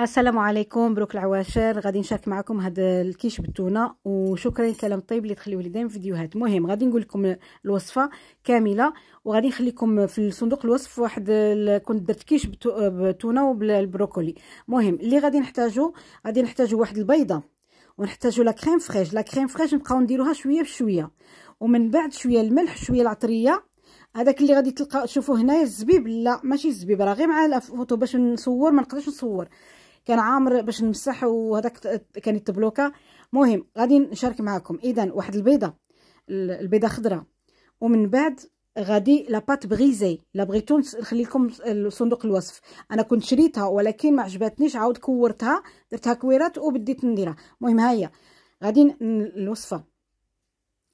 السلام عليكم بروك العواشر غادي نشارك معكم هذا الكيش بالتونه وشكرا كلام طيب اللي تخليوه لي دايما فيديوهات مهم غادي نقول لكم الوصفه كامله وغادي نخليكم في صندوق الوصف واحد كنت درت كيش بالتونه وبالبروكولي مهم اللي غادي نحتاجو غادي نحتاجو واحد البيضه ونحتاجو لا كريم فريج لا كريم فريج نبقاو نديروها شويه بشويه ومن بعد شويه الملح شويه العطريه هذاك اللي غادي تلقى شوفوا هنايا الزبيب لا ماشي الزبيب راه غير مع الفوتو باش نصور ما نقدرش نصور كان عامر باش نمسح وهذاك كانت بلوكه مهم غادي نشارك معكم اذا واحد البيضه البيضه خضراء ومن بعد غادي لاباط بغيزي لا بغيتو نخلي لكم صندوق الوصف انا كنت شريتها ولكن ما عجبتنيش عاود كورتها درتها كويرات وبديت نديرها المهم ها هي غادي الوصفه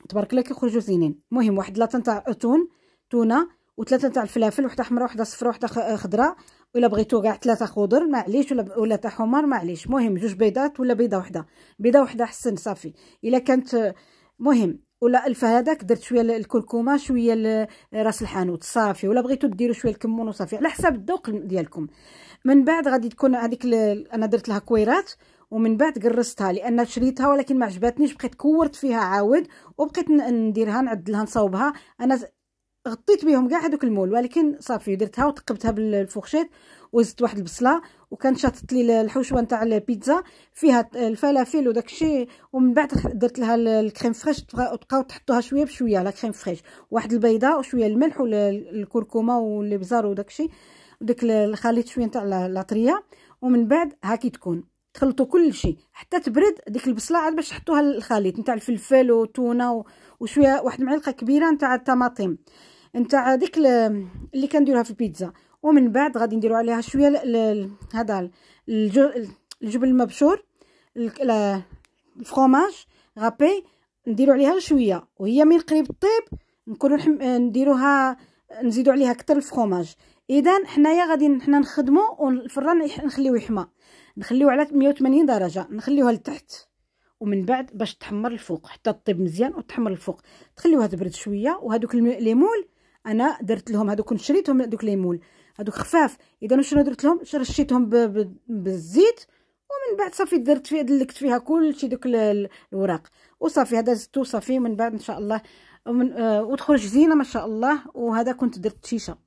تبارك الله كيخرجوا زينين المهم واحد لاطه تاع اتون تونه وثلاثه تاع الفلافل وحده حمراء وحده صفراء وحده آه، خضراء الا بغيتو كاع ثلاثه خضر معليش ولا ولا تاع حمر معليش مهم جوج بيضات ولا بيضه وحده بيضه وحده حسن صافي الا كانت آه، مهم ولا الف هذاك درت شويه الكركمه شويه آه، راس الحانوت صافي ولا بغيتو ديروا شويه الكمون وصافي على حساب الذوق ديالكم من بعد غادي تكون هذيك انا درت لها كويرات ومن بعد قرصتها لان شريتها ولكن ما عجبتنيش بقيت كورت فيها عاود وبقيت نديرها نعدلها نصاوبها انا غطيت بهم كاع هذوك المول ولكن صافي درتها وثقبتها بالفوخشيت وزدت واحد البصله وكان شاطت لي الحشوه نتاع البيتزا فيها الفلافل وداك الشيء ومن بعد درت لها الكريم فريش تبقاو تحطوها شويه بشويه لا كريم فريش واحد البيضه وشويه الملح والكركمه والابزار وداك الشيء وداك الخليط شويه نتاع العطريه ومن بعد هاكي تكون تخلطوا كل شيء حتى تبرد ديك البصله عاد باش تحطوها الخليط نتاع الفلفل والتونه وشويه واحد معلقه كبيره نتاع الطماطم نتاع ديك اللي كنديروها في البيتزا ومن بعد غادي نديرو عليها شويه هذا الجبن المبشور الفرماج غابي نديرو عليها شويه وهي من قريب طيب نكونوا نديروها نزيدو عليها كتر الفرماج اذا حنايا غادي حنا نخدمو والفران نخليوه يحمى نخليوه على 180 درجه نخليوها لتحت ومن بعد باش تحمر الفوق حتى طيب مزيان وتحمر الفوق تخليوها تبرد شويه وهذوك مول انا درت لهم هذوك شريتهم من هذوك ليمول هذوك خفاف اذا شنو درت لهم رشيتهم بالزيت ومن بعد صافي درت فيه دلكت فيها كلشي دوك الوراق وصافي هذا زدتو صافي من بعد ان شاء الله ومن آه وتخرج زينه ما شاء الله وهذا كنت درت شيشه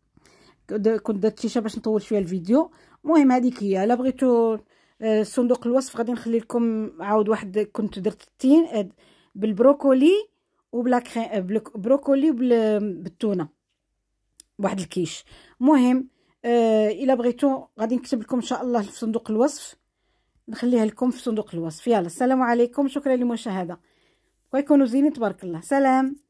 كنت درت شيشه باش نطول شويه الفيديو المهم هذيك هي الا بغيتو آه صندوق الوصف غادي نخلي لكم عاود واحد كنت درت التين آه، بالبروكولي وبلا آه، بروكولي بالتونه بواحد الكيش مهم آه الا بغيتو غادي نكتب لكم ان شاء الله في صندوق الوصف نخليها لكم في صندوق الوصف يلا السلام عليكم شكرا للمشاهده ويكونوا زينين تبارك الله سلام